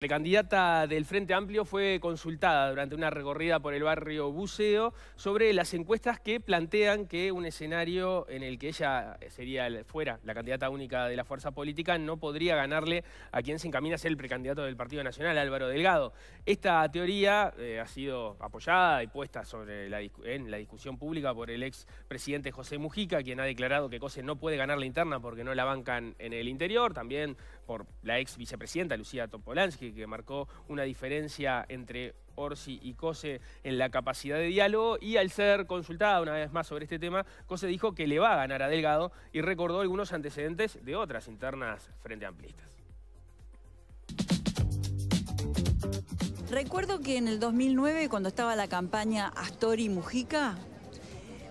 La candidata del Frente Amplio fue consultada durante una recorrida por el barrio Buceo sobre las encuestas que plantean que un escenario en el que ella sería fuera la candidata única de la fuerza política no podría ganarle a quien se encamina a ser el precandidato del Partido Nacional, Álvaro Delgado. Esta teoría eh, ha sido apoyada y puesta sobre en la discusión pública por el ex presidente José Mujica, quien ha declarado que Cose no puede ganar la interna porque no la bancan en el interior. También por la ex vicepresidenta Lucía Topolansky, que marcó una diferencia entre Orsi y Cose en la capacidad de diálogo y al ser consultada una vez más sobre este tema, Cose dijo que le va a ganar a Delgado y recordó algunos antecedentes de otras internas frente amplistas. Recuerdo que en el 2009, cuando estaba la campaña Astori-Mujica,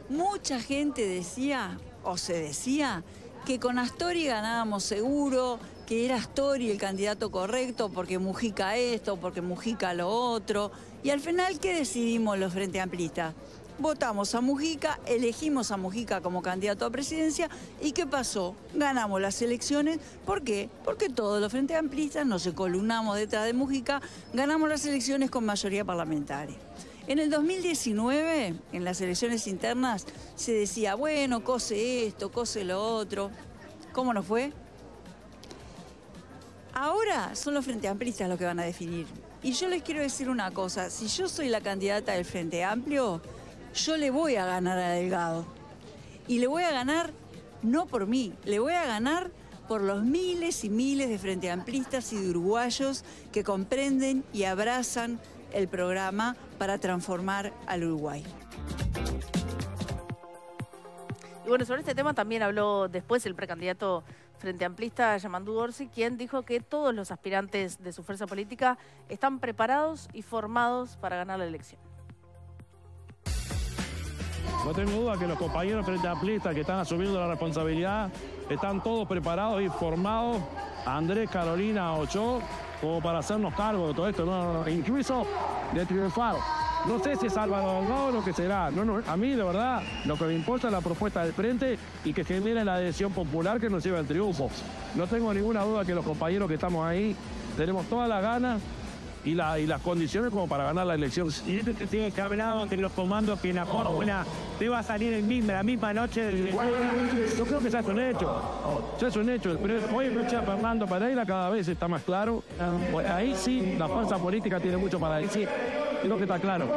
mucha gente decía, o se decía, que con Astori ganábamos seguro, que era Astori el candidato correcto, porque Mujica esto, porque Mujica lo otro. Y al final, ¿qué decidimos los Frente Amplistas? Votamos a Mujica, elegimos a Mujica como candidato a presidencia y ¿qué pasó? Ganamos las elecciones. ¿Por qué? Porque todos los Frente Amplistas nos columnamos detrás de Mujica, ganamos las elecciones con mayoría parlamentaria. En el 2019, en las elecciones internas, se decía, bueno, cose esto, cose lo otro. ¿Cómo nos fue? Ahora son los Frente Amplistas los que van a definir. Y yo les quiero decir una cosa, si yo soy la candidata del Frente Amplio, yo le voy a ganar a Delgado. Y le voy a ganar no por mí, le voy a ganar por los miles y miles de Frente Amplistas y de uruguayos que comprenden y abrazan el programa para transformar al Uruguay. Y bueno, sobre este tema también habló después el precandidato frente amplista Yamandú Orsi, quien dijo que todos los aspirantes de su fuerza política están preparados y formados para ganar la elección. No tengo duda que los compañeros frente Amplista que están asumiendo la responsabilidad están todos preparados y formados. Andrés, Carolina, Ocho, como para hacernos cargo de todo esto, incluso de triunfar. No sé si es Álvaro Delgado o lo que será. No, no, a mí, de verdad, lo que me importa es la propuesta del frente y que genere la adhesión popular que nos lleva al triunfo. No tengo ninguna duda que los compañeros que estamos ahí tenemos todas las ganas y, la, y, las condiciones como para ganar la elección. Y esto que haber hablado entre los comandos que en la fórmula te va a salir el mismo, la misma noche. Yo creo que ya es un hecho. Ya es un hecho. Hoy lucha Fernando Pereira cada vez está más claro. Ah. Ahí sí, la fuerza política tiene mucho para decir. Creo que está claro.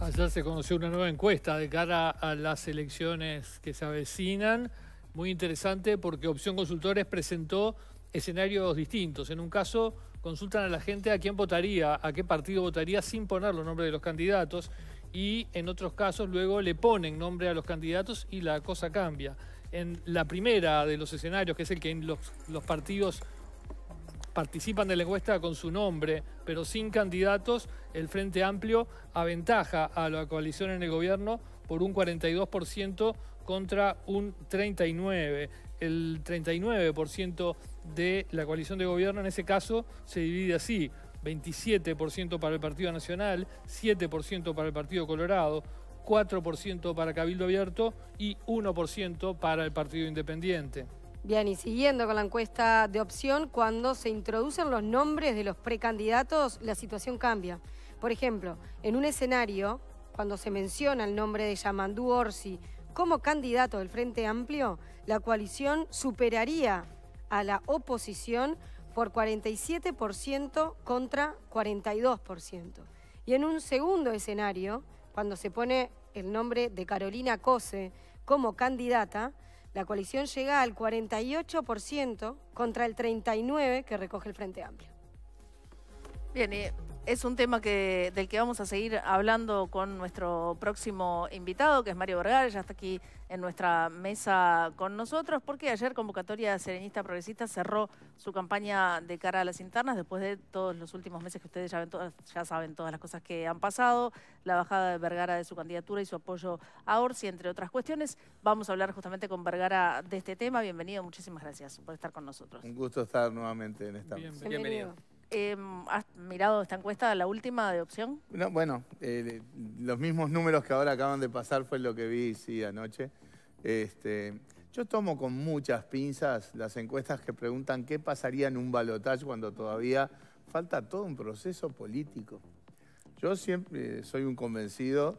Ayer se conoció una nueva encuesta de cara a las elecciones que se avecinan. Muy interesante porque Opción Consultores presentó escenarios distintos. En un caso, consultan a la gente a quién votaría, a qué partido votaría sin poner los nombres de los candidatos. Y en otros casos, luego le ponen nombre a los candidatos y la cosa cambia. En la primera de los escenarios, que es el que los, los partidos participan de la encuesta con su nombre, pero sin candidatos, el Frente Amplio aventaja a la coalición en el gobierno por un 42% contra un 39%. El 39% de la coalición de gobierno en ese caso se divide así. 27% para el Partido Nacional, 7% para el Partido Colorado, 4% para Cabildo Abierto y 1% para el Partido Independiente. Bien, y siguiendo con la encuesta de opción, cuando se introducen los nombres de los precandidatos, la situación cambia. Por ejemplo, en un escenario, cuando se menciona el nombre de Yamandú Orsi como candidato del Frente Amplio, la coalición superaría a la oposición por 47% contra 42%. Y en un segundo escenario, cuando se pone el nombre de Carolina Cose como candidata, la coalición llega al 48% contra el 39% que recoge el Frente Amplio. Bien, es un tema que, del que vamos a seguir hablando con nuestro próximo invitado, que es Mario Vergara, ya está aquí en nuestra mesa con nosotros, porque ayer Convocatoria Serenista Progresista cerró su campaña de cara a las internas, después de todos los últimos meses que ustedes ya, ven todas, ya saben todas las cosas que han pasado, la bajada de Vergara de su candidatura y su apoyo a Orsi, entre otras cuestiones. Vamos a hablar justamente con Vergara de este tema. Bienvenido, muchísimas gracias por estar con nosotros. Un gusto estar nuevamente en esta mesa. Bienvenido. Em, ¿Has mirado esta encuesta, la última de opción? bueno, eh, los mismos números que ahora acaban de pasar fue lo que vi, sí, anoche. Este, yo tomo con muchas pinzas las encuestas que preguntan qué pasaría en un balotaje cuando todavía falta todo un proceso político. Yo siempre soy un convencido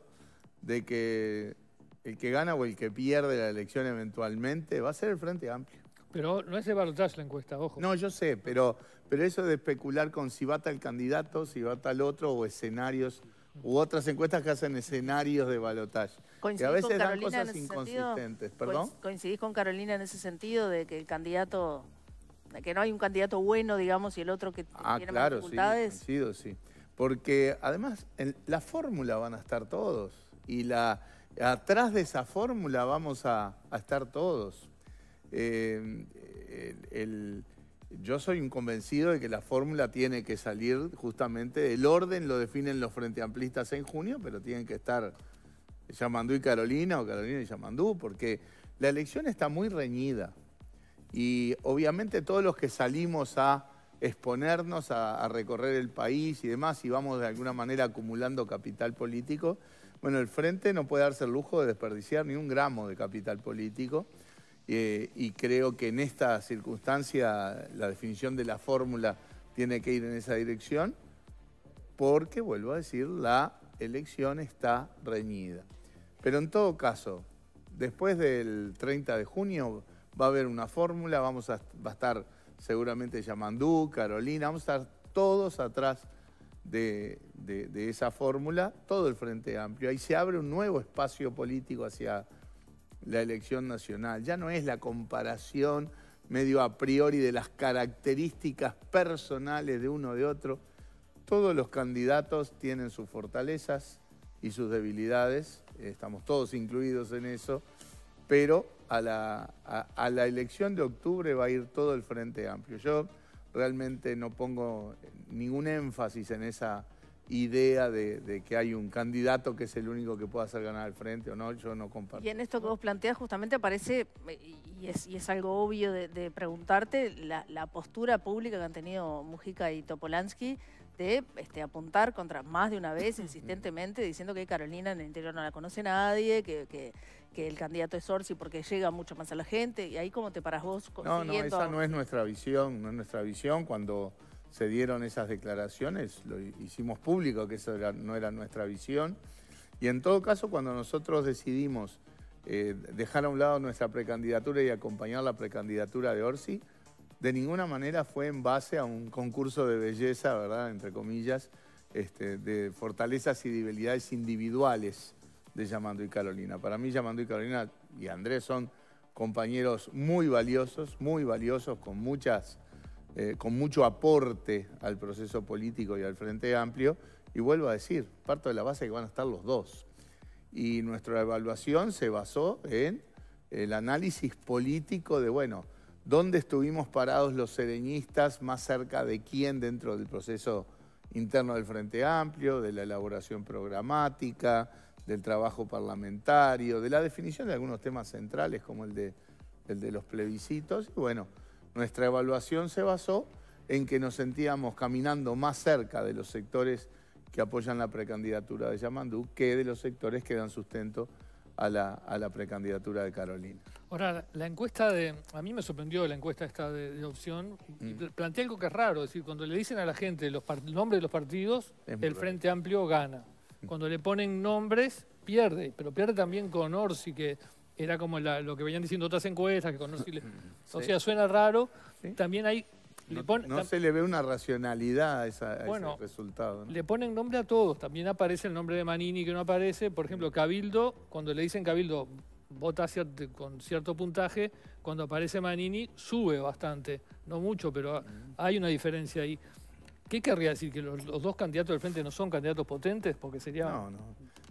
de que el que gana o el que pierde la elección eventualmente va a ser el Frente Amplio. Pero no es el balotaje la encuesta, ojo. No, yo sé, pero, pero eso de especular con si va tal candidato, si va tal otro, o escenarios, u otras encuestas que hacen escenarios de balotaje. Que a veces dan cosas inconsistentes. ¿Perdón? ¿Coincidís con Carolina en ese sentido de que el candidato, de que no hay un candidato bueno, digamos, y el otro que ah, tiene claro, más dificultades? Sí, sí. Porque además en la fórmula van a estar todos. Y la atrás de esa fórmula vamos a estar todos. Eh, yo soy un convencido de que la fórmula tiene que salir justamente, el orden lo definen los frente amplistas en junio, pero tienen que estar Yamandú y Carolina o Carolina y Yamandú, porque la elección está muy reñida. Y obviamente todos los que salimos a exponernos, a recorrer el país y demás, y vamos de alguna manera acumulando capital político, bueno, el Frente no puede darse el lujo de desperdiciar ni un gramo de capital político. Eh, y creo que en esta circunstancia la definición de la fórmula tiene que ir en esa dirección, porque, vuelvo a decir, la elección está reñida. Pero en todo caso, después del 30 de junio va a haber una fórmula, vamos a, va a estar seguramente Yamandú, Carolina, vamos a estar todos atrás de esa fórmula, todo el Frente Amplio. Ahí se abre un nuevo espacio político hacia la elección nacional. Ya no es la comparación medio a priori de las características personales de uno de otro. Todos los candidatos tienen sus fortalezas y sus debilidades, estamos todos incluidos en eso, pero a la, a, la elección de octubre va a ir todo el Frente Amplio. Yo realmente no pongo ningún énfasis en esa idea de, que hay un candidato que es el único que puede hacer ganar al frente o no, yo no comparto. Y en esto que vos planteas justamente aparece, y es, algo obvio de, preguntarte, la, postura pública que han tenido Mujica y Topolansky de este, apuntar contra más de una vez insistentemente diciendo que Carolina en el interior no la conoce nadie, que, que, el candidato es Orsi porque llega mucho más a la gente, y ahí como te paras vos. No, no, esa no es nuestra visión, no es nuestra visión cuando se dieron esas declaraciones, lo hicimos público que eso no era nuestra visión. Y en todo caso, cuando nosotros decidimos eh, dejar a un lado nuestra precandidatura y acompañar la precandidatura de Orsi, de ninguna manera fue en base a un concurso de belleza, ¿verdad?, entre comillas, este, de fortalezas y debilidades individuales de Yamando y Carolina. Para mí, Yamando y Carolina y Andrés son compañeros muy valiosos, muy valiosos, con muchas eh, con mucho aporte al proceso político y al Frente Amplio. Y vuelvo a decir, parto de la base que van a estar los dos. Y nuestra evaluación se basó en el análisis político de, bueno, ¿dónde estuvimos parados los sereñistas más cerca de quién dentro del proceso interno del Frente Amplio, de la elaboración programática, del trabajo parlamentario, de la definición de algunos temas centrales como el de, el de los plebiscitos? Y bueno, nuestra evaluación se basó en que nos sentíamos caminando más cerca de los sectores que apoyan la precandidatura de Yamandú que de los sectores que dan sustento a la, a la precandidatura de Carolina. Ahora, la encuesta de... A mí me sorprendió la encuesta esta de, opción. Mm. Planteé algo que es raro, es decir, cuando le dicen a la gente los nombres de los partidos, el Frente Amplio gana. Mm. Cuando le ponen nombres, pierde, pero pierde también con Orsi, que era como lo que venían diciendo otras encuestas, que o sea, suena raro. También hay... No, se le ve una racionalidad a, esa, ese resultado. Le ponen nombre a todos. También aparece el nombre de Manini que no aparece. Por ejemplo, mm. Cabildo, cuando le dicen Cabildo vota con cierto puntaje, cuando aparece Manini sube bastante. No mucho, pero mm. hay una diferencia ahí. ¿Qué querría decir? ¿Que los, dos candidatos del frente no son candidatos potentes? Porque sería... No, no.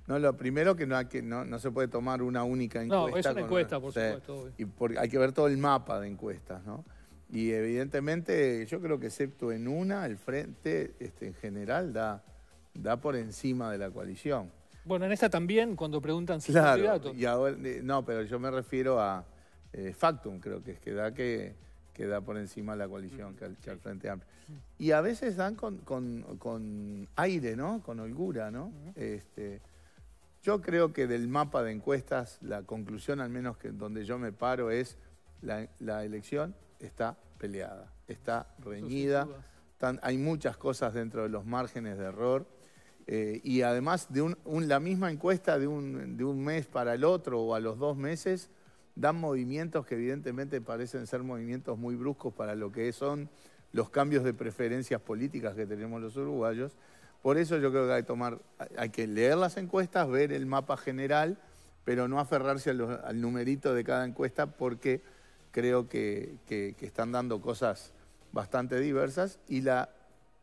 No, lo primero que no, hay que, no, se puede tomar una única encuesta. No, es una encuesta, por supuesto. Y hay que ver todo el mapa de encuestas, ¿no? Y evidentemente yo creo que excepto en una, el frente este, en general da, da por encima de la coalición. Bueno, en esta también cuando preguntan si claro, candidato. Y eh, no, pero yo me refiero a eh, Factum, creo que es que da que, por encima de la coalición, mm, que, al, que, Frente Amplio. Y a veces dan con, aire, ¿no? Con holgura, ¿no? Yo creo que del mapa de encuestas, la conclusión al menos que donde yo me paro es la, la elección está peleada, está reñida, hay muchas cosas dentro de los márgenes de error. Eh, y además, de la misma encuesta de un, de un mes para el otro o a los dos meses dan movimientos que evidentemente parecen ser movimientos muy bruscos para lo que son los cambios de preferencias políticas que tenemos los uruguayos. Por eso yo creo que hay que tomar, hay que leer las encuestas, ver el mapa general, pero no aferrarse al, numerito de cada encuesta porque creo que, están dando cosas bastante diversas y la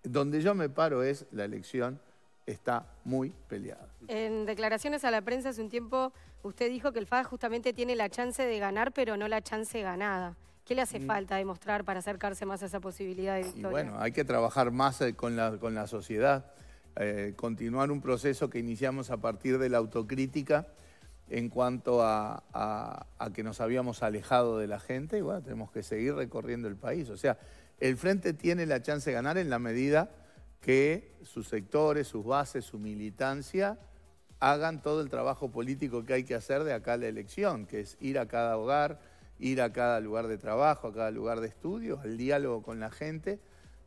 donde yo me paro es la elección está muy peleada. En declaraciones a la prensa hace un tiempo usted dijo que el FAD justamente tiene la chance de ganar, pero no la chance ganada. ¿Qué le hace mm. falta demostrar para acercarse más a esa posibilidad de victoria? bueno, hay que trabajar más eh, con la sociedad. Eh, continuar un proceso que iniciamos a partir de la autocrítica en cuanto a, que nos habíamos alejado de la gente y bueno, tenemos que seguir recorriendo el país. O sea, el Frente tiene la chance de ganar en la medida que sus sectores, sus bases, su militancia hagan todo el trabajo político que hay que hacer de acá a la elección, que es ir a cada hogar, ir a cada lugar de trabajo, a cada lugar de estudio, al diálogo con la gente,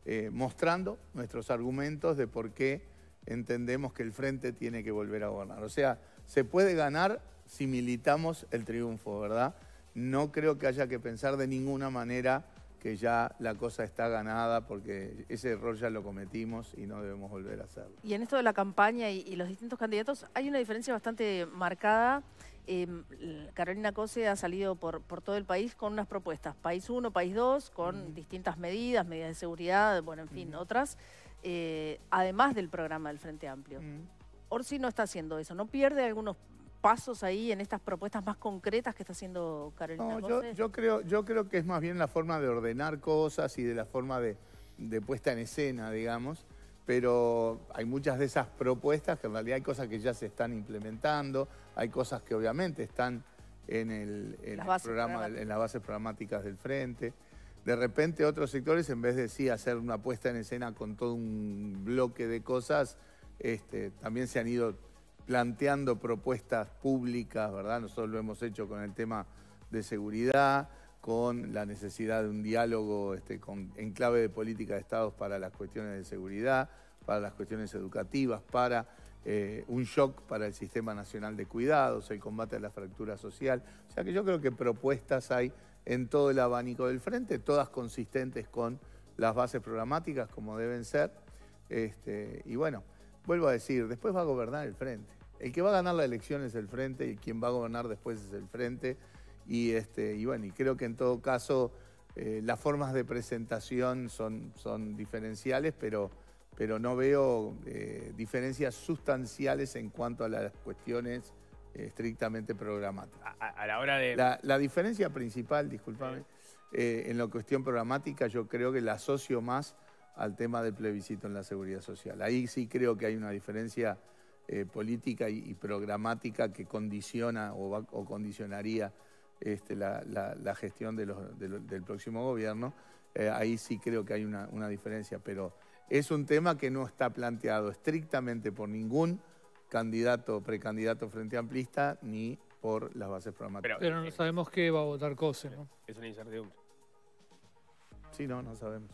eh, mostrando nuestros argumentos de por qué entendemos que el frente tiene que volver a gobernar. O sea, se puede ganar si militamos el triunfo, ¿verdad? No creo que haya que pensar de ninguna manera que ya la cosa está ganada porque ese error ya lo cometimos y no debemos volver a hacerlo. Y en esto de la campaña y, los distintos candidatos hay una diferencia bastante marcada. Em, Carolina Cose ha salido por, todo el país con unas propuestas, país 1, país 2, con distintas medidas, medidas de seguridad, bueno, en fin, otras. Eh, además del programa del Frente Amplio. Mm. Orsi no está haciendo eso, no pierde algunos pasos ahí en estas propuestas más concretas que está haciendo Carolina. No, yo, creo, yo creo que es más bien la forma de ordenar cosas y de la forma de, puesta en escena, digamos pero hay muchas de esas propuestas que en realidad hay cosas que ya se están implementando, hay cosas que obviamente están en, el, programa, en las bases programáticas del Frente de repente otros sectores, en vez de sí hacer una puesta en escena con todo un bloque de cosas, este, también se han ido planteando propuestas públicas, ¿verdad? Nosotros lo hemos hecho con el tema de seguridad, con la necesidad de un diálogo este, con, en clave de política de estados para las cuestiones de seguridad, para las cuestiones educativas, para eh, un shock para el sistema nacional de cuidados, el combate a la fractura social. O sea que yo creo que propuestas hay en todo el abanico del frente, todas consistentes con las bases programáticas como deben ser. Este, y bueno, vuelvo a decir, después va a gobernar el frente. El que va a ganar la elección es el frente y quien va a gobernar después es el frente. Y, este, y bueno, y creo que en todo caso eh, las formas de presentación son, son diferenciales, pero, pero no veo eh, diferencias sustanciales en cuanto a las cuestiones estrictamente programática. A, la hora de... La, diferencia principal, discúlpame, eh, en la cuestión programática yo creo que la asocio más al tema del plebiscito en la seguridad social. Ahí sí creo que hay una diferencia eh, política y, programática que condiciona o, condicionaría este, la, gestión de los, del próximo gobierno. Eh, ahí sí creo que hay una, una diferencia, pero es un tema que no está planteado estrictamente por ningún candidato precandidato frente amplista ni por las bases programáticas. Pero, no sabemos qué va a votar Cose, ¿no? Es una incertidumbre. Sí, no, no sabemos.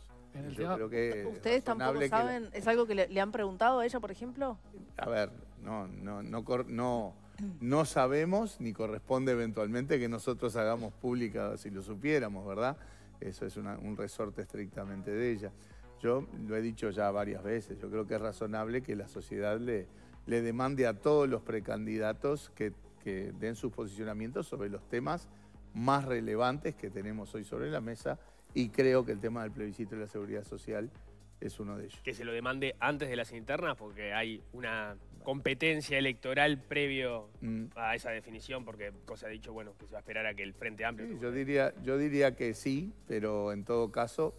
¿Ustedes tampoco saben? ¿Es algo que le, han preguntado a ella, por ejemplo? A ver, no, no, no, no, sabemos ni corresponde eventualmente que nosotros hagamos pública si lo supiéramos, ¿verdad? Eso es un resorte estrictamente de ella. Yo lo he dicho ya varias veces, yo creo que es razonable que la sociedad le, le demande a todos los precandidatos que, den sus posicionamientos sobre los temas más relevantes que tenemos hoy sobre la mesa y creo que el tema del plebiscito de la seguridad social es uno de ellos. Que se lo demande antes de las internas porque hay una competencia electoral previo mm. a esa definición porque cosa ha dicho, bueno, que se va a esperar a que el Frente Amplio... yo, diría, yo diría que sí, pero en todo caso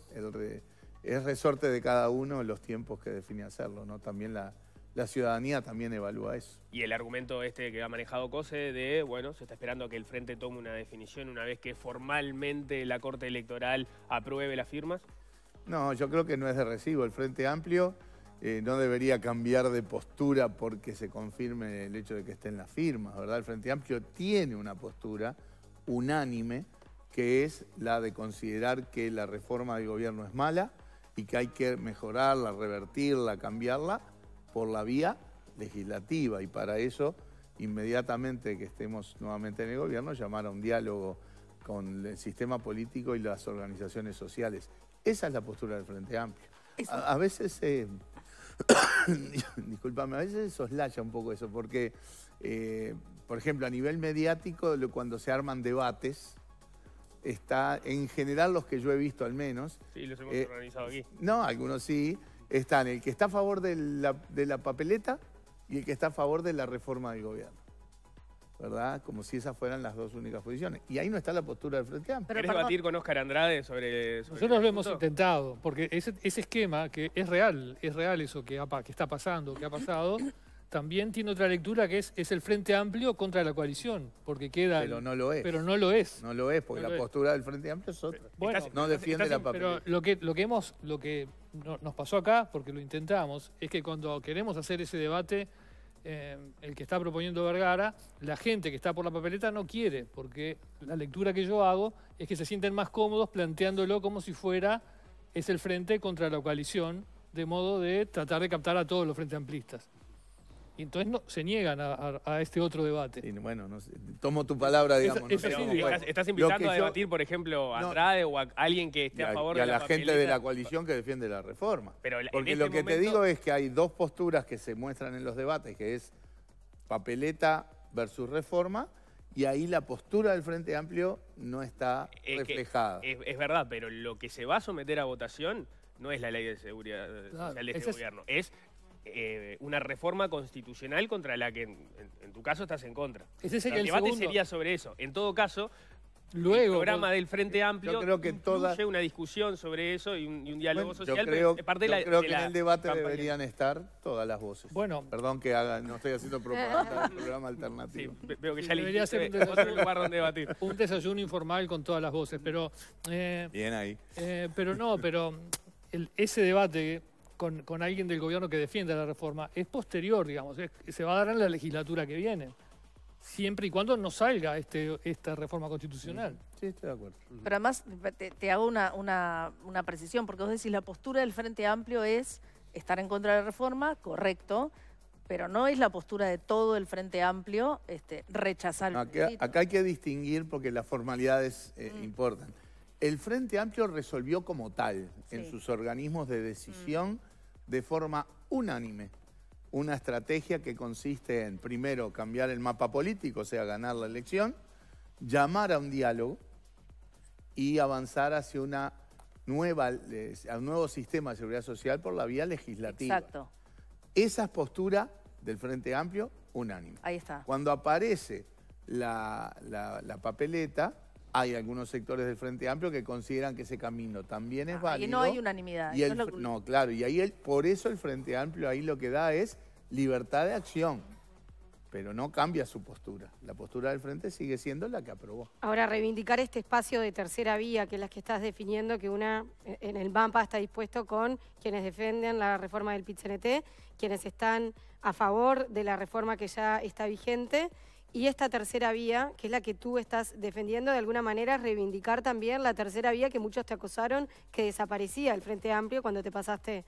es resorte de cada uno los tiempos que define hacerlo, ¿no? También la la ciudadanía también evalúa eso. Y el argumento este que ha manejado Cose de, bueno, se está esperando a que el Frente tome una definición una vez que formalmente la Corte Electoral apruebe las firmas. No, yo creo que no es de recibo. El Frente Amplio eh, no debería cambiar de postura porque se confirme el hecho de que esté en las firmas, ¿verdad? El Frente Amplio tiene una postura unánime que es la de considerar que la reforma del gobierno es mala y que hay que mejorarla, revertirla, cambiarla por la vía legislativa y para eso inmediatamente que estemos nuevamente en el gobierno llamar a un diálogo con el sistema político y las organizaciones sociales. Esa es la postura del Frente Amplio. A, veces, eh, discúlpame, a veces soslaya un poco eso, porque, eh, por ejemplo, a nivel mediático, cuando se arman debates, está, en general los que yo he visto al menos... Sí, los hemos eh, organizado aquí. No, algunos sí, están el que está a favor de la, papeleta y el que está a favor de la reforma del gobierno. ¿verdad? Como si esas fueran las dos únicas posiciones. Y ahí no está la postura del Frente Amplio. ¿Querés debatir con Óscar Andrade sobre, eso? Nosotros lo hemos intentado, porque ese, esquema, que es real, es real eso que está pasando, que ha pasado, también tiene otra lectura que es, es el Frente Amplio contra la coalición, porque queda... Pero no lo es. Pero no lo es. No lo es, porque la postura del Frente Amplio es otra. no defiende la papeleta. Pero lo que, lo que, hemos, lo que nos pasó acá, porque lo intentamos, es que cuando queremos hacer ese debate, eh, el que está proponiendo Vergara, la gente que está por la papeleta no quiere, porque la lectura que yo hago es que se sienten más cómodos planteándolo como si fuera es el frente contra la coalición, de modo de tratar de captar a todos los frente amplistas. Y entonces no, se niegan a, este otro debate. bueno, tomo tu palabra, digamos. estás, invitando a debatir, por ejemplo, a Andrade o a alguien que esté a, favor de la Y a la, gente de la coalición que defiende la reforma. Porque este lo que te digo es que hay dos posturas que se muestran en los debates, que es papeleta versus reforma, y ahí la postura del Frente Amplio no está reflejada. Es, verdad, pero lo que se va a someter a votación no es la ley de seguridad social de este gobierno, es eh, una reforma constitucional contra la que, en, tu caso, estás en contra. el, debate sería sobre eso. En todo caso, Luego, el programa pues, del Frente Amplio yo creo que toda... una discusión sobre eso y un, diálogo social. Yo creo, que en el debate deberían estar todas las voces. Bueno, Perdón que no estoy haciendo propaganda del programa alternativo. debería ser un Un desayuno informal con todas las voces, pero... Eh, Bien ahí. Eh, pero no, pero ese debate con, alguien del gobierno que defienda la reforma. Es posterior, digamos, se va a dar en la legislatura que viene. Siempre y cuando no salga este, esta reforma constitucional. Sí, estoy de acuerdo. Pero además te, hago una, precisión, porque vos decís la postura del Frente Amplio es estar en contra de la reforma, correcto, pero no es la postura de todo el Frente Amplio este, rechazar... Acá, acá hay que distinguir porque las formalidades eh, mm. importan. El Frente Amplio resolvió como tal en sus organismos de decisión mm de forma unánime una estrategia que consiste en, primero, cambiar el mapa político, o sea, ganar la elección, llamar a un diálogo y avanzar hacia una nueva, eh, un nuevo sistema de seguridad social por la vía legislativa. Exacto. Esa es postura del Frente Amplio unánime. Ahí está. Cuando aparece la, la papeleta, hay algunos sectores del Frente Amplio que consideran que ese camino también es válido. Ah, y no hay unanimidad. no, claro, y ahí el, por eso el Frente Amplio ahí lo que da es libertad de acción, pero no cambia su postura. La postura del Frente sigue siendo la que aprobó. Ahora, reivindicar este espacio de tercera vía, que es la que estás definiendo, que una eh, en el BAMPA está dispuesto con quienes defienden la reforma del pit quienes están a favor de la reforma que ya está vigente y esta tercera vía, que es la que tú estás defendiendo, de alguna manera reivindicar también la tercera vía que muchos te acusaron que desaparecía el Frente Amplio cuando te pasaste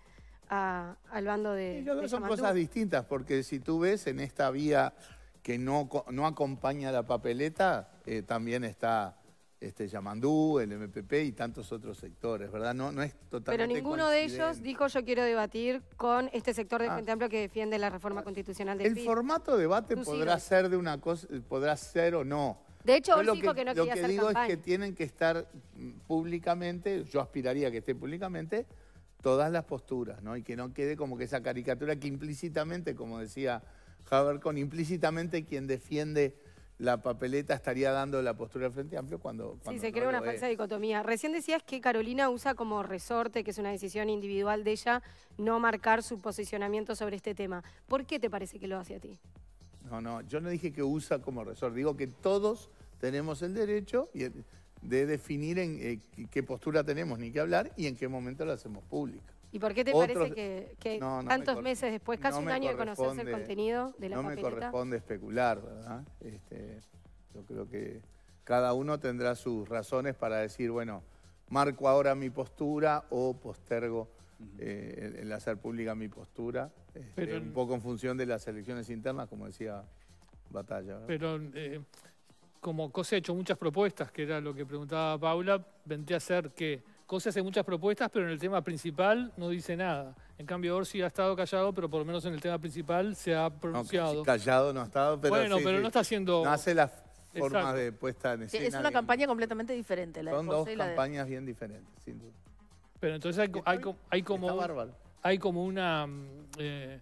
al bando de. Y yo creo son cosas distintas, porque si tú ves en esta vía que no, no acompaña la papeleta, eh, también está este, Yamandú, el MPP y tantos otros sectores, ¿verdad? No, no es totalmente. Pero ninguno de ellos dijo yo quiero debatir con este sector de ah. Amplio que defiende la reforma ah, constitucional del El formato debate podrá ser de una cosa, podrá ser o no. De hecho, hoy dijo que, no hacer Lo que, digo es que tienen que estar mm, públicamente, yo aspiraría que esté públicamente, todas las posturas, ¿no? Y que no quede como que esa caricatura que implícitamente, como decía Haber, con implícitamente quien defiende la papeleta estaría dando la postura del Frente Amplio cuando... sí, se crea una falsa dicotomía. Recién decías que Carolina usa como resorte, que es una decisión individual de ella, no marcar su posicionamiento sobre este tema. ¿Por qué te parece que lo hace a ti? No, no, yo no dije que usa como resorte. Digo que todos tenemos el derecho de definir en eh, qué postura tenemos, ni qué hablar, y en qué momento la hacemos pública. ¿Y por qué te parece que, tantos meses después, casi un año de conocerse el contenido de la No me corresponde especular, ¿verdad? Este, yo creo que cada uno tendrá sus razones para decir, bueno, marco ahora mi postura o postergo eh, el, hacer pública mi postura, este, un poco en función de las elecciones internas, como decía Batalla. Pero eh, como cosecho ha hecho muchas propuestas, que era lo que preguntaba Paula, vendría a ser que cosas hace muchas propuestas, pero en el tema principal no dice nada. En cambio, Orsi ha estado callado, pero por lo menos en el tema principal se ha pronunciado. callado no ha estado, pero. Bueno, pero no está haciendo. No hace las formas de puesta en escena. Es una campaña completamente diferente. Son dos campañas bien diferentes, sin duda. Pero entonces hay, hay, hay como. Hay como una. Mm, eh,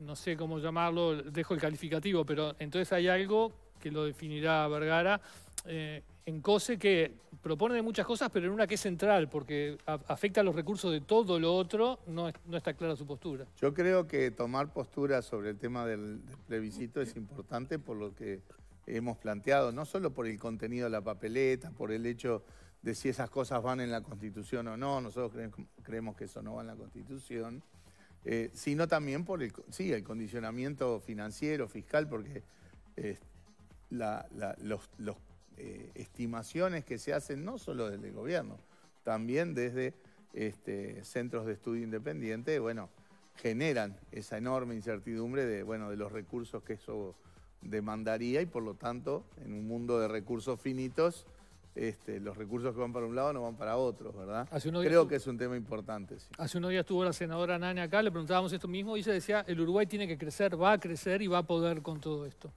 no sé cómo llamarlo, dejo el calificativo, pero entonces hay algo que lo definirá Vergara. Eh, en COSE que propone muchas cosas, pero en una que es central, porque afecta a los recursos de todo lo otro, no, no, está clara su postura. Yo creo que tomar postura sobre el tema del, plebiscito es importante por lo que hemos planteado, no solo por el contenido de la papeleta, por el hecho de si esas cosas van en la Constitución o no, nosotros creemos, que eso no va en la Constitución, eh, sino también por el, sí, el condicionamiento financiero, fiscal, porque eh, los eh, estimaciones que se hacen no solo desde el gobierno, también desde este, centros de estudio independiente, bueno, generan esa enorme incertidumbre de, bueno, de los recursos que eso demandaría y por lo tanto en un mundo de recursos finitos este, los recursos que van para un lado no van para otro, ¿verdad? Creo que es un tema importante. Hace unos días estuvo la senadora Nani acá, le preguntábamos esto mismo y ella decía, el Uruguay tiene que crecer, va a crecer y va a poder con todo esto.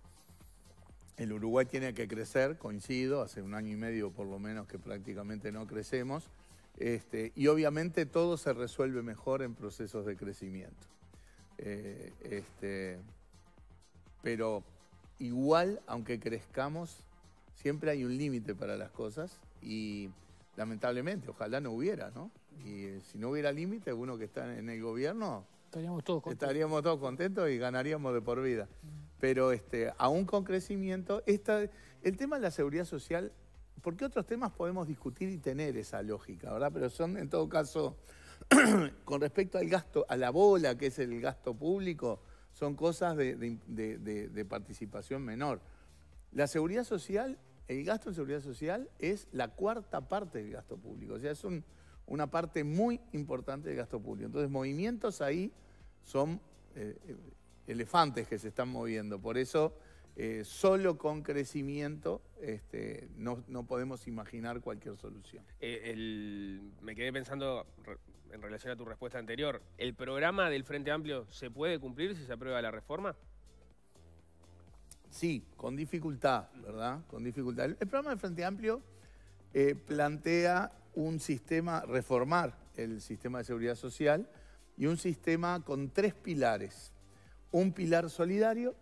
El Uruguay tiene que crecer, coincido, hace un año y medio por lo menos que prácticamente no crecemos. Este, y obviamente todo se resuelve mejor en procesos de crecimiento. Eh, este, pero igual, aunque crezcamos, siempre hay un límite para las cosas y lamentablemente, ojalá no hubiera, ¿no? Y eh, si no hubiera límite, uno que está en el gobierno, estaríamos todos contentos, estaríamos todos contentos y ganaríamos de por vida pero este, aún con crecimiento, esta, el tema de la seguridad social, porque otros temas podemos discutir y tener esa lógica, ¿verdad? Pero son, en todo caso, con respecto al gasto, a la bola que es el gasto público, son cosas de, participación menor. La seguridad social, el gasto en seguridad social es la cuarta parte del gasto público, o sea, es una parte muy importante del gasto público. Entonces, movimientos ahí son eh, eh, elefantes que se están moviendo. Por eso, eh, solo con crecimiento este, no, podemos imaginar cualquier solución. Eh, me quedé pensando en relación a tu respuesta anterior. ¿El programa del Frente Amplio se puede cumplir si se aprueba la reforma? Sí, con dificultad, ¿verdad? Con dificultad. El, programa del Frente Amplio eh, plantea un sistema, reformar el sistema de seguridad social y un sistema con tres pilares un pilar solidario,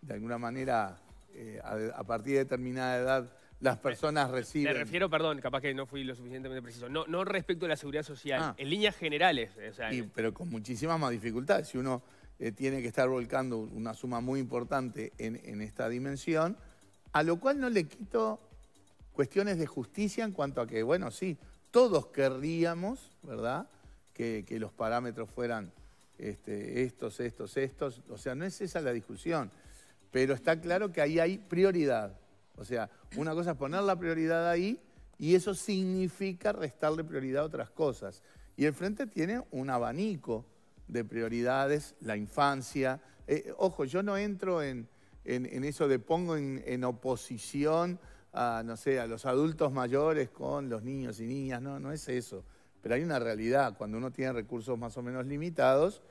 de alguna manera, eh, a, partir de determinada edad, las personas reciben... Me refiero, perdón, capaz que no fui lo suficientemente preciso, no, no respecto a la seguridad social, ah. en líneas generales. Eh, pero con muchísimas más dificultades. Si uno eh, tiene que estar volcando una suma muy importante en, esta dimensión, a lo cual no le quito cuestiones de justicia en cuanto a que, bueno, sí, todos querríamos, ¿verdad?, que los parámetros fueran este, estos, estos, estos. O sea, no es esa la discusión, pero está claro que ahí hay prioridad. O sea, una cosa es poner la prioridad ahí y eso significa restarle prioridad a otras cosas. Y el Frente tiene un abanico de prioridades, la infancia. Eh, ojo, yo no entro en, eso de pongo en, en, oposición a, no sé, a los adultos mayores con los niños y niñas, no, no es eso. Pero hay una realidad, cuando uno tiene recursos más o menos limitados,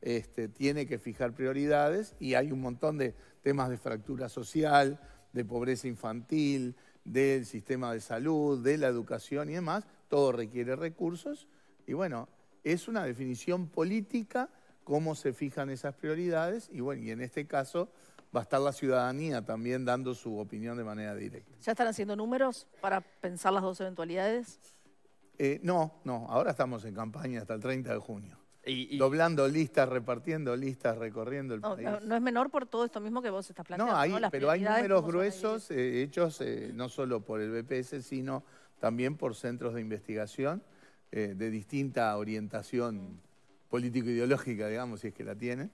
este, tiene que fijar prioridades y hay un montón de temas de fractura social, de pobreza infantil, del sistema de salud, de la educación y demás. Todo requiere recursos y bueno, es una definición política cómo se fijan esas prioridades y bueno, y en este caso va a estar la ciudadanía también dando su opinión de manera directa. ¿Ya están haciendo números para pensar las dos eventualidades? Eh, no, no, ahora estamos en campaña hasta el 30 de junio. Y, Doblando listas, repartiendo listas, recorriendo el país. No, es menor por todo esto mismo que vos estás planteando. No, pero hay números gruesos eh, hechos eh, no solo por el BPS, sino también por centros de investigación de distinta orientación político-ideológica, digamos, si es que la tienen.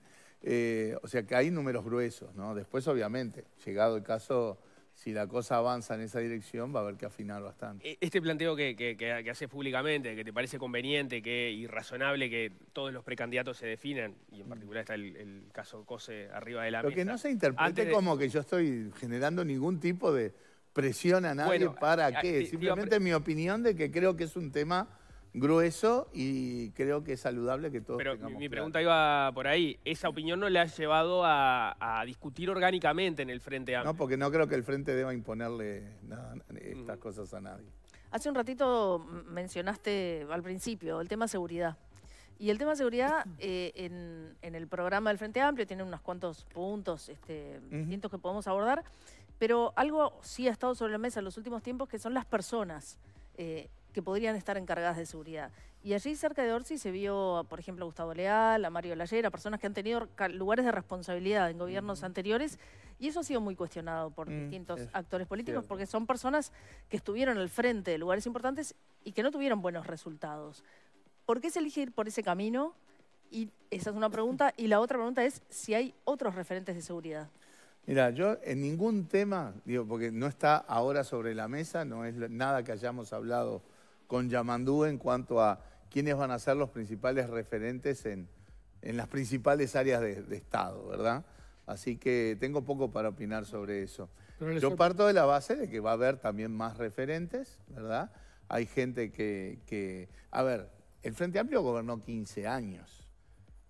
o sea que hay números gruesos, ¿no? Después, obviamente, llegado el caso si la cosa avanza en esa dirección, va a haber que afinar bastante. E-, este planteo que, que, haces públicamente, que te parece conveniente que, y razonable que todos los precandidatos se definan, y en particular está el, caso Cose arriba de la Lo que no se interprete como que yo estoy generando ningún tipo de presión a nadie para qué. Simplemente mi opinión de que creo que es un tema grueso y creo que es saludable que todos Pero mi, pregunta iba por ahí. ¿Esa opinión no le ha llevado a, discutir orgánicamente en el Frente Amplio? No, porque no creo que el Frente deba imponerle estas mm. cosas a nadie. Hace un ratito mencionaste al principio el tema seguridad. Y el tema seguridad eh, en, el programa del Frente Amplio tiene unos cuantos puntos este, distintos que podemos abordar, pero algo sí ha estado sobre la mesa en los últimos tiempos que son las personas. Eh, que podrían estar encargadas de seguridad. Y allí cerca de Orsi se vio, por ejemplo, a Gustavo Leal, a Mario Lallera, personas que han tenido lugares de responsabilidad en gobiernos anteriores, y eso ha sido muy cuestionado por mm, distintos actores políticos, porque son personas que estuvieron al frente de lugares importantes y que no tuvieron buenos resultados. ¿Por qué se elige ir por ese camino? Y esa es una pregunta. Y la otra pregunta es si hay otros referentes de seguridad. Mira, yo en ningún tema, digo, porque no está ahora sobre la mesa, no es nada que hayamos hablado con Yamandú en cuanto a quiénes van a ser los principales referentes en, las principales áreas de, Estado, ¿verdad? Así que tengo poco para opinar sobre eso. Yo parto de la base de que va a haber también más referentes, ¿verdad? Hay gente que, A ver, el Frente Amplio gobernó 15 años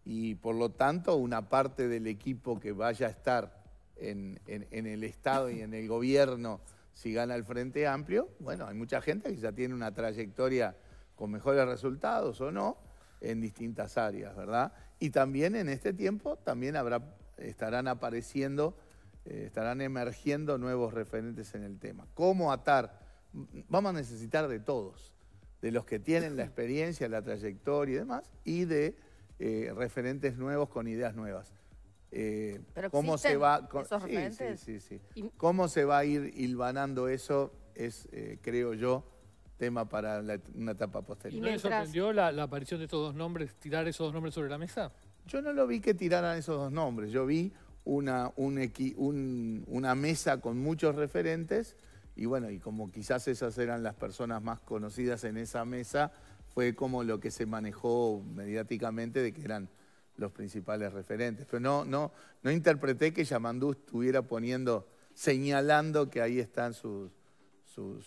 y por lo tanto una parte del equipo que vaya a estar en el Estado y en el gobierno si gana el Frente Amplio, bueno, hay mucha gente que ya tiene una trayectoria con mejores resultados o no en distintas áreas, ¿verdad? Y también en este tiempo también habrá, estarán apareciendo, eh, estarán emergiendo nuevos referentes en el tema. ¿Cómo atar? Vamos a necesitar de todos, de los que tienen la experiencia, la trayectoria y demás, y de eh, referentes nuevos con ideas nuevas. Eh, cómo se va cómo se va a ir hilvanando eso es eh, creo yo tema para una etapa posterior. ¿Y no sorprendió la, aparición de estos dos nombres, tirar esos dos nombres sobre la mesa? Yo no lo vi que tiraran esos dos nombres, yo vi una, una mesa con muchos referentes y bueno, y como quizás esas eran las personas más conocidas en esa mesa, fue como lo que se manejó mediáticamente de que eran los principales referentes. Pero no, no, no interpreté que Yamandú estuviera poniendo, señalando que ahí están sus, sus,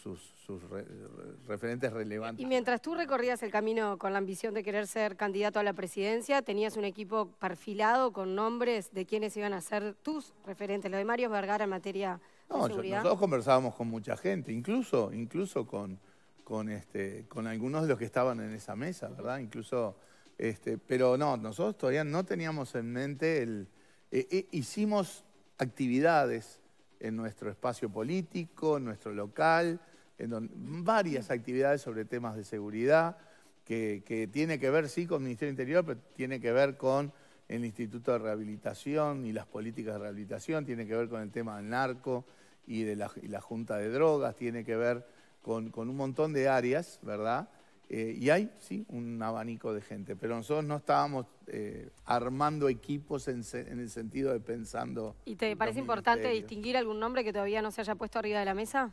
referentes relevantes. Y mientras tú recorrías el camino con la ambición de querer ser candidato a la presidencia, tenías un equipo perfilado con nombres de quienes iban a ser tus referentes, lo de Mario Vergara en materia de seguridad. nosotros conversábamos con mucha gente, incluso, incluso con, con, este, con algunos de los que estaban en esa mesa, ¿verdad? Incluso este, pero no, nosotros todavía no teníamos en mente el... E, e, hicimos actividades en nuestro espacio político, en nuestro local, en varias actividades sobre temas de seguridad, que, tiene que ver, sí, con el Ministerio Interior, pero tiene que ver con el Instituto de Rehabilitación y las políticas de rehabilitación, tiene que ver con el tema del narco y de la, Junta de Drogas, tiene que ver con un montón de áreas, ¿verdad?, eh, y hay, sí, un abanico de gente, pero nosotros no estábamos eh, armando equipos en, el sentido de pensando... ¿Y te parece importante distinguir algún nombre que todavía no se haya puesto arriba de la mesa?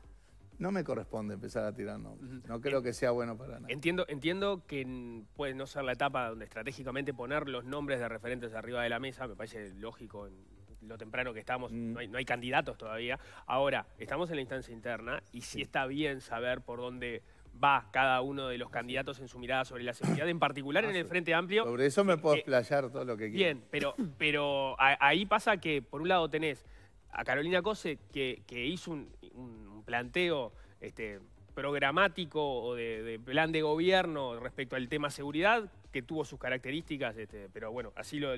No me corresponde empezar a tirar nombres. No creo que sea bueno para nada. Entiendo, entiendo que puede no ser la etapa donde estratégicamente poner los nombres de referentes arriba de la mesa, me parece lógico en lo temprano que estamos, mm. no, hay, candidatos todavía. Ahora, estamos en la instancia interna y sí, está bien saber por dónde va cada uno de los candidatos en su mirada sobre la seguridad, en particular en el Frente Amplio. Sobre eso me puedo explayar todo lo que quiera. Bien, pero, pero ahí pasa que, por un lado, tenés a Carolina Cose, que, que hizo un, un planteo este, programático o de, de plan de gobierno respecto al tema seguridad, que tuvo sus características, este, pero bueno, así lo,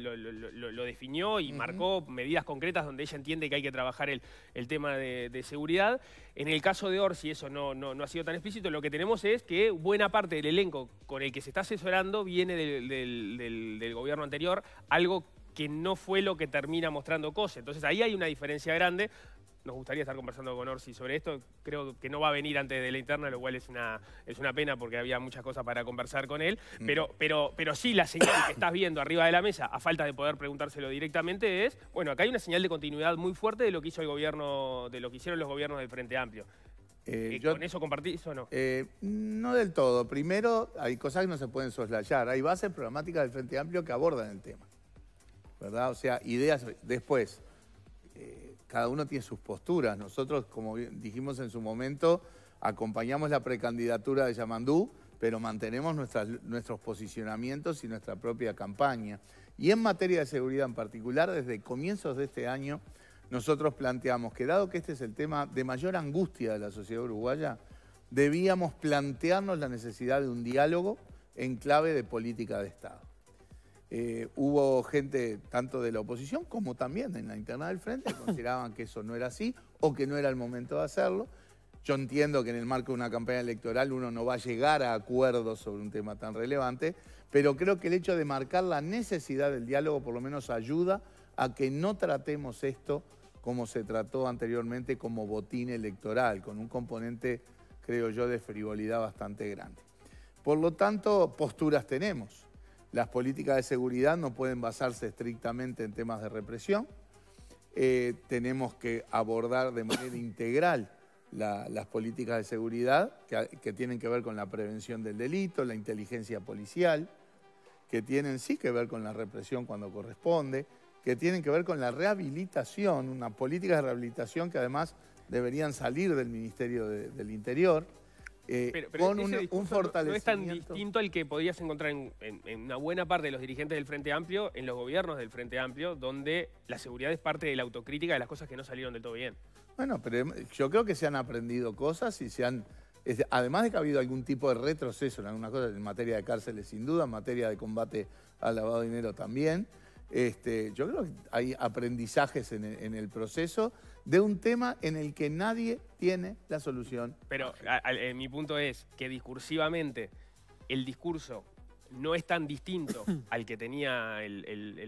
definió y marcó medidas concretas donde ella entiende que hay que trabajar el, tema de, seguridad. En el caso de Orsi eso no, ha sido tan explícito, lo que tenemos es que buena parte del elenco con el que se está asesorando viene del gobierno anterior, algo que no fue lo que termina mostrando COSE. Entonces ahí hay una diferencia grande nos gustaría estar conversando con Orsi sobre esto. Creo que no va a venir antes de la interna, lo cual es una, es una pena porque había muchas cosas para conversar con él. Mm. Pero, pero, pero sí, la señal que estás viendo arriba de la mesa, a falta de poder preguntárselo directamente, es, bueno, acá hay una señal de continuidad muy fuerte de lo que hizo el gobierno, de lo que hicieron los gobiernos del Frente Amplio. Eh, eh ¿Con eso compartís o no? Eh, no del todo. Primero, hay cosas que no se pueden soslayar. Hay bases programáticas del Frente Amplio que abordan el tema. ¿Verdad? O sea, ideas. Después, eh, cada uno tiene sus posturas. Nosotros, como dijimos en su momento, acompañamos la precandidatura de Yamandú, pero mantenemos nuestros posicionamientos y nuestra propia campaña. Y en materia de seguridad en particular, desde comienzos de este año, nosotros planteamos que dado que este es el tema de mayor angustia de la sociedad uruguaya, debíamos plantearnos la necesidad de un diálogo en clave de política de Estado. Eh, hubo gente tanto de la oposición como también en la interna del frente que consideraban que eso no era así o que no era el momento de hacerlo. Yo entiendo que en el marco de una campaña electoral uno no va a llegar a acuerdos sobre un tema tan relevante, pero creo que el hecho de marcar la necesidad del diálogo por lo menos ayuda a que no tratemos esto como se trató anteriormente como botín electoral, con un componente, creo yo, de frivolidad bastante grande. Por lo tanto, posturas tenemos. Las políticas de seguridad no pueden basarse estrictamente en temas de represión. Eh, tenemos que abordar de manera integral las políticas de seguridad que, tienen que ver con la prevención del delito, la inteligencia policial, que tienen sí que ver con la represión cuando corresponde, que tienen que ver con la rehabilitación, una política de rehabilitación que además deberían salir del Ministerio del Interior eh, pero, No es tan distinto al que podrías encontrar en, una buena parte de los dirigentes del Frente Amplio, en los gobiernos del Frente Amplio, donde la seguridad es parte de la autocrítica de las cosas que no salieron del todo bien. Bueno, pero em, yo creo que se han aprendido cosas y se han... además de que ha habido algún tipo de retroceso en algunas cosas, en materia de cárceles sin duda, en materia de combate al lavado de dinero también, este, yo creo que hay aprendizajes en el proceso de un tema en el que nadie tiene la solución. Pero eh, mi punto es que discursivamente el discurso no es tan distinto al que tenía el,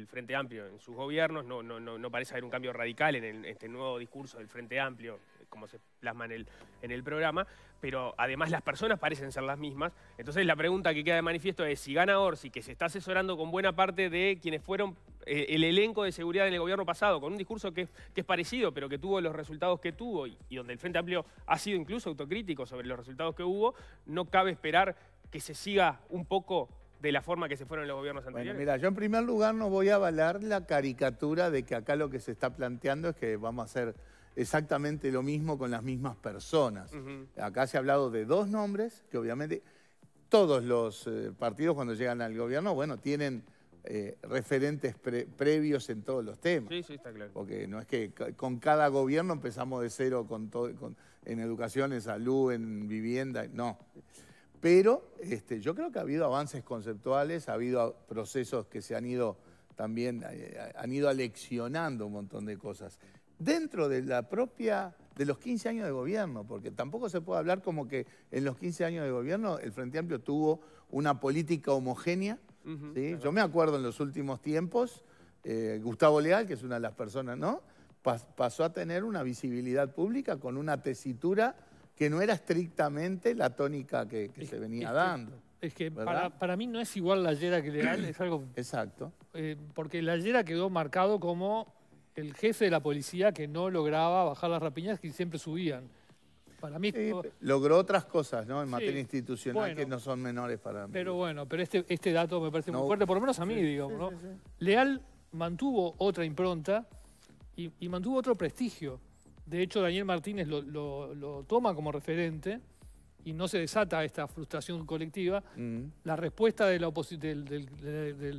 Frente Amplio en sus gobiernos, no, parece haber un cambio radical en, este nuevo discurso del Frente Amplio como se plasma en el, programa, pero además las personas parecen ser las mismas. Entonces la pregunta que queda de manifiesto es si gana Orsi, que se está asesorando con buena parte de quienes fueron eh, el elenco de seguridad en el gobierno pasado, con un discurso que, es parecido, pero que tuvo los resultados que tuvo y, donde el Frente Amplio ha sido incluso autocrítico sobre los resultados que hubo, no cabe esperar que se siga un poco de la forma que se fueron los gobiernos anteriores? mira, yo en primer lugar no voy a avalar la caricatura de que acá lo que se está planteando es que vamos a hacer exactamente lo mismo con las mismas personas. Acá se ha hablado de dos nombres que obviamente todos los eh, partidos cuando llegan al gobierno, bueno, tienen eh, referentes previos en todos los temas. Sí, sí, está claro. Porque no es que con cada gobierno empezamos de cero con con, en educación, en salud, en vivienda, no. Pero este, yo creo que ha habido avances conceptuales, ha habido procesos que se han ido también, eh, han ido aleccionando un montón de cosas dentro de la propia de los 15 años de gobierno, porque tampoco se puede hablar como que en los 15 años de gobierno el Frente Amplio tuvo una política homogénea. Yo me acuerdo en los últimos tiempos, eh, Gustavo Leal, que es una de las personas, ¿no? pasó a tener una visibilidad pública con una tesitura que no era estrictamente la tónica que, se venía dando. es que para, mí no es igual la Yera que Leal, es algo... Exacto. Eh, porque la Yera quedó marcado como el jefe de la policía que no lograba bajar las rapiñas que siempre subían. Para mí... logró otras cosas, ¿no? En materia institucional que no son menores para mí. Pero bueno, pero este, este dato me parece muy fuerte, por lo menos a mí, digamos. ¿no? Leal mantuvo otra impronta y, mantuvo otro prestigio. De hecho, Daniel Martínez lo, toma como referente y no se desata esta frustración colectiva. Mm. La respuesta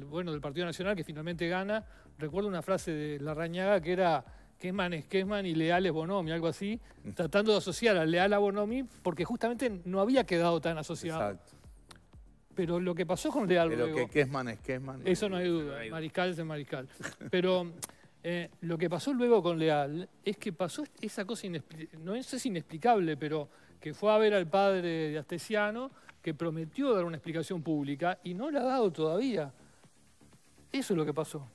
bueno, del Partido Nacional, que finalmente gana, recuerdo una frase de Larrañaga que era Kesman es Kesman y Leal es Bonomi, algo así, mm. tratando de asociar a Leal a Bonomi, porque justamente no había quedado tan asociado. Exacto. Pero lo que pasó con Leal... Pero que Kesman es Kesman. Eso no hay duda, Mariscal es el Mariscal. Pero eh, lo que pasó luego con Leal es que pasó esa cosa, no es inexplicable, pero que fue a ver al padre de Astesiano, que prometió dar una explicación pública y no la ha dado todavía. Eso es lo que pasó.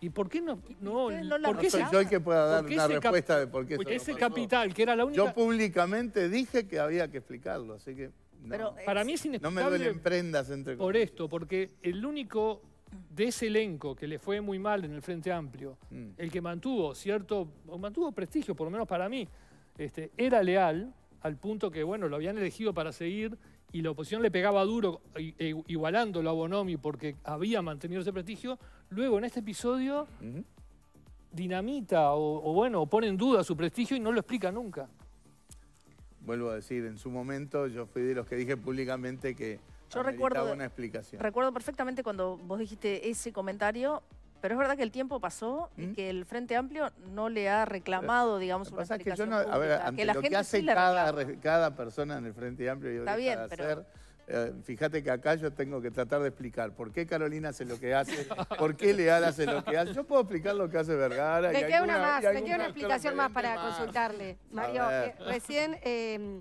¿Y por qué no? no, soy yo el que pueda dar una respuesta de por qué eso pues Ese no capital, que era la única... Yo públicamente dije que había que explicarlo, así que... Pero para mí es inexplicable... No me duelen prendas, entre Por esto, porque el único de ese elenco que le fue muy mal en el Frente Amplio, mm. el que mantuvo cierto... o mantuvo prestigio, por lo menos para mí, este, era leal al punto que, bueno, lo habían elegido para seguir y la oposición le pegaba duro e, igualándolo a Bonomi porque había mantenido ese prestigio, luego en este episodio dinamita o, bueno, pone en duda su prestigio y no lo explica nunca. Vuelvo a decir, en su momento yo fui de los que dije públicamente que yo recuerdo una explicación. Recuerdo perfectamente cuando vos dijiste ese comentario pero es verdad que el tiempo pasó y ¿Mm? que el Frente Amplio no le ha reclamado, digamos, una que lo que hace cada, persona en el Frente Amplio yo Está bien, eh, fíjate que acá yo tengo que tratar de explicar por qué Carolina hace lo que hace, por qué Leal hace lo que hace. Yo puedo explicar lo que hace Vergara. Me queda una más, me queda una explicación más para consultarle. Mario, recién em,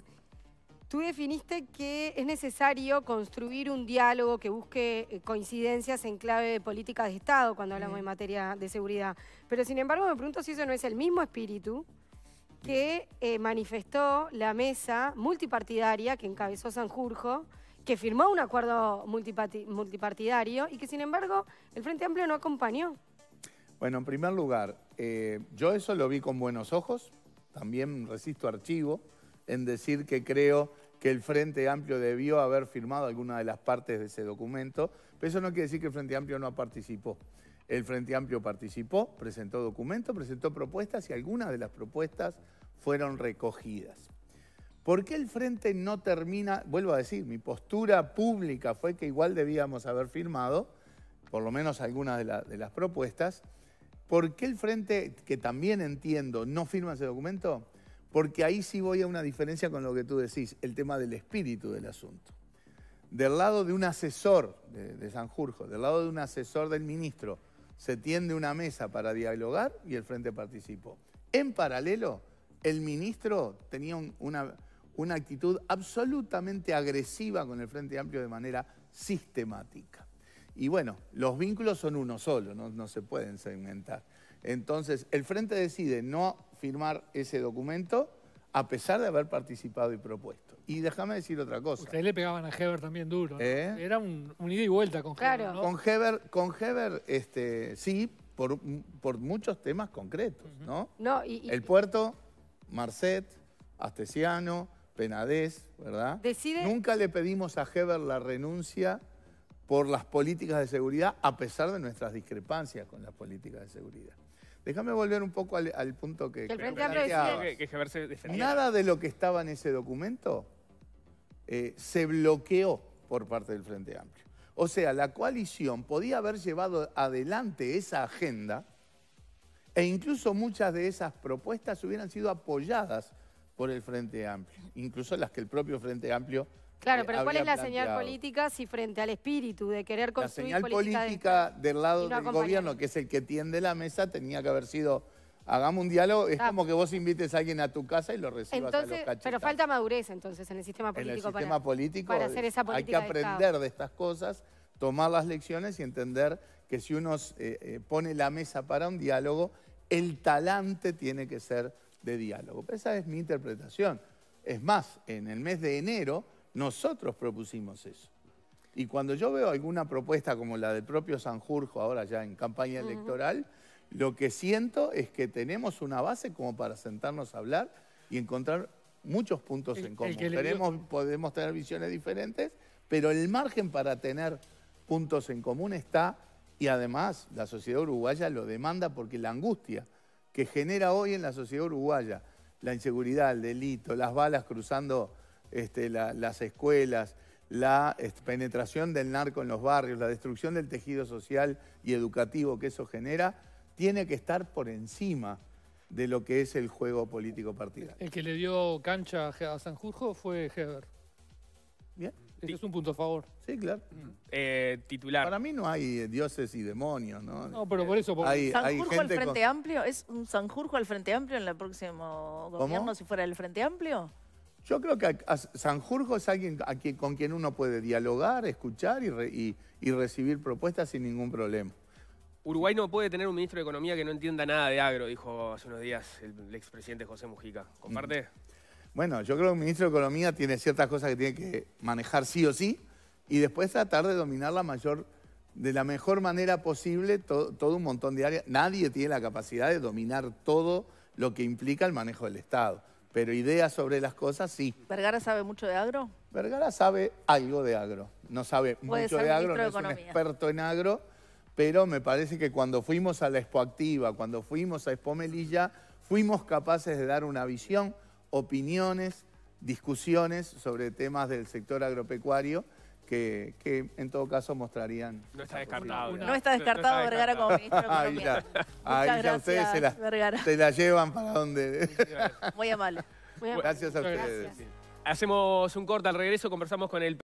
Tú definiste que es necesario construir un diálogo que busque eh, coincidencias en clave de política de Estado cuando hablamos de materia de seguridad. Pero sin embargo me pregunto si eso no es el mismo espíritu que eh, manifestó la mesa multipartidaria que encabezó Sanjurjo, que firmó un acuerdo multipartidario y que sin embargo el Frente Amplio no acompañó. Bueno, en primer lugar, eh, yo eso lo vi con buenos ojos, también resisto archivo en decir que creo que el Frente Amplio debió haber firmado alguna de las partes de ese documento, pero eso no quiere decir que el Frente Amplio no participó. El Frente Amplio participó, presentó documentos, presentó propuestas y algunas de las propuestas fueron recogidas. ¿Por qué el Frente no termina? Vuelvo a decir, mi postura pública fue que igual debíamos haber firmado, por lo menos algunas de, de las propuestas. ¿Por qué el Frente, que también entiendo, no firma ese documento? Porque ahí sí voy a una diferencia con lo que tú decís, el tema del espíritu del asunto. Del lado de un asesor de, San Sanjurjo, del lado de un asesor del ministro, se tiende una mesa para dialogar y el Frente participó. En paralelo, el ministro tenía una, actitud absolutamente agresiva con el Frente Amplio de manera sistemática. Y bueno, los vínculos son uno solo, no, no se pueden segmentar. Entonces, el Frente decide no firmar ese documento a pesar de haber participado y propuesto. Y déjame decir otra cosa. Ustedes le pegaban a Heber también duro. ¿Eh? Era un, ida y vuelta con claro. Con Heber, con Heber este, sí, por, por muchos temas concretos. ¿no? no El puerto, Marcet, Astesiano, Penadez, ¿verdad? Nunca le pedimos a Heber la renuncia por las políticas de seguridad, a pesar de nuestras discrepancias con las políticas de seguridad. Déjame volver un poco al, punto que... Nada de lo que estaba en ese documento eh, se bloqueó por parte del Frente Amplio. O sea, la coalición podía haber llevado adelante esa agenda e incluso muchas de esas propuestas hubieran sido apoyadas por el Frente Amplio, incluso las que el propio Frente Amplio Claro, eh, pero ¿cuál es la señal política si frente al espíritu de querer construir La señal política del lado del gobierno, que es el que tiende la mesa, tenía que haber sido hagamos un diálogo, es ah. como que vos invites a alguien a tu casa y lo recibas a los Pero falta madurez entonces en el sistema político. para, político, hacer esa política hay que aprender de, estas cosas, tomar las lecciones y entender que si uno eh, eh, pone la mesa para un diálogo, el talante tiene que ser de diálogo. esa es mi interpretación. Es más, en el mes de enero nosotros propusimos eso. Y cuando yo veo alguna propuesta como la del propio Sanjurjo ahora ya en campaña electoral, lo que siento es que tenemos una base como para sentarnos a hablar y encontrar muchos puntos en común. Podemos tener visiones diferentes, pero el margen para tener puntos en común está y además la sociedad uruguaya lo demanda porque la angustia que genera hoy en la sociedad uruguaya. La inseguridad, el delito, las balas cruzando este, las escuelas, la este, penetración del narco en los barrios, la destrucción del tejido social y educativo que eso genera, tiene que estar por encima de lo que es el juego político partidario. El que le dio cancha a Sanjurjo fue Heber. Bien es un punto a favor. Sí, claro. Eh, titular. Para mí no hay eh, dioses y demonios, ¿no? No, pero por eso... ¿Sanjurjo al Frente Amplio? ¿Es un Sanjurjo al Frente Amplio en el próximo gobierno si fuera el Frente Amplio? Yo creo que Sanjurjo es alguien con quien uno puede dialogar, escuchar y, recibir propuestas sin ningún problema. Uruguay no puede tener un ministro de Economía que no entienda nada de agro, dijo hace unos días el, expresidente José Mujica. ¿Comparte? Mm. Bueno, yo creo que el ministro de Economía tiene ciertas cosas que tiene que manejar sí o sí y después tratar de dominar la mayor, de la mejor manera posible todo un montón de áreas. Nadie tiene la capacidad de dominar todo lo que implica el manejo del Estado, pero ideas sobre las cosas sí. ¿Vergara sabe mucho de agro? Vergara sabe algo de agro, no sabe mucho de agro, no es un experto en agro, pero me parece que cuando fuimos a la Expoactiva, cuando fuimos a Expo Melilla, fuimos capaces de dar una visión opiniones, discusiones sobre temas del sector agropecuario. Que, que, en todo caso mostrarían. No está descartado. No, está descartado Vergara como ministro de Economía. Ahí, ya, ahí ya ustedes se la, la, llevan para donde. Muy amable. Gracias a ustedes. Hacemos un corte al regreso, conversamos con el.